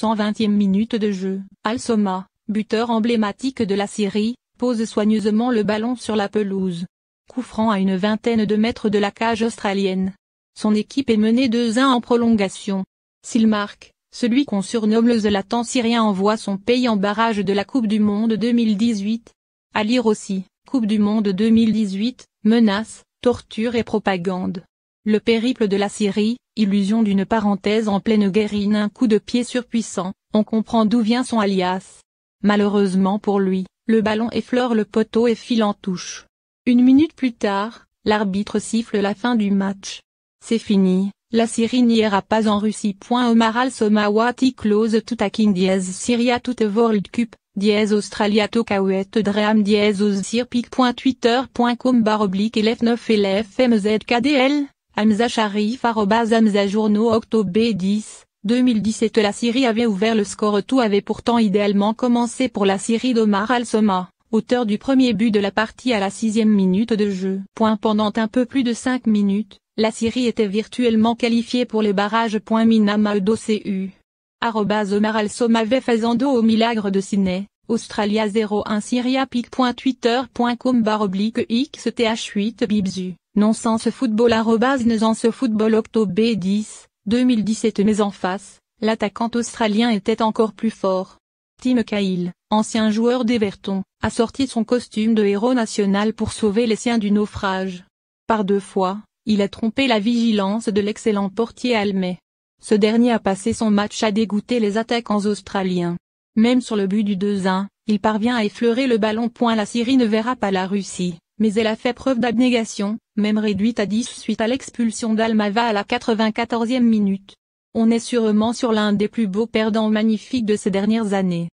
120e minute de jeu. Al-Soma, buteur emblématique de la Syrie, pose soigneusement le ballon sur la pelouse. Coup franc à une vingtaine de mètres de la cage australienne. Son équipe est menée 2-1 en prolongation. S'il marque, celui qu'on surnomme le Zlatan syrien envoie son pays en barrage de la Coupe du Monde 2018. À lire aussi, Coupe du Monde 2018, menaces, torture et propagande. Le périple de la Syrie, illusion d'une parenthèse en pleine guérine un coup de pied surpuissant, on comprend d'où vient son alias. Malheureusement pour lui, le ballon effleure le poteau et file en touche. Une minute plus tard, l'arbitre siffle la fin du match. C'est fini, la Syrie n'ira pas en Russie. Omar close Syria Cup, 9 Hamza Sharif Hamza Journaux Octobre 10, 2017 La Syrie avait ouvert le score tout avait pourtant idéalement commencé pour la Syrie d'Omar Al-Soma, auteur du premier but de la partie à la sixième minute de jeu. pendant un peu plus de cinq minutes, la Syrie était virtuellement qualifiée pour les barrages. Arrobas Omar Al-Soma faisando au milagre de Sydney. Australia 01 Syria pic.twitter.com baroblique xth8 bibzu non ce football non ce football octobre 10, 2017 mais en face, l'attaquant australien était encore plus fort. Tim Cahill, ancien joueur d'Everton, a sorti son costume de héros national pour sauver les siens du naufrage. Par deux fois, il a trompé la vigilance de l'excellent portier almay Ce dernier a passé son match à dégoûter les attaquants australiens. Même sur le but du 2-1, il parvient à effleurer le ballon. point La Syrie ne verra pas la Russie, mais elle a fait preuve d'abnégation, même réduite à 10 suite à l'expulsion d'Almava à la 94e minute. On est sûrement sur l'un des plus beaux perdants magnifiques de ces dernières années.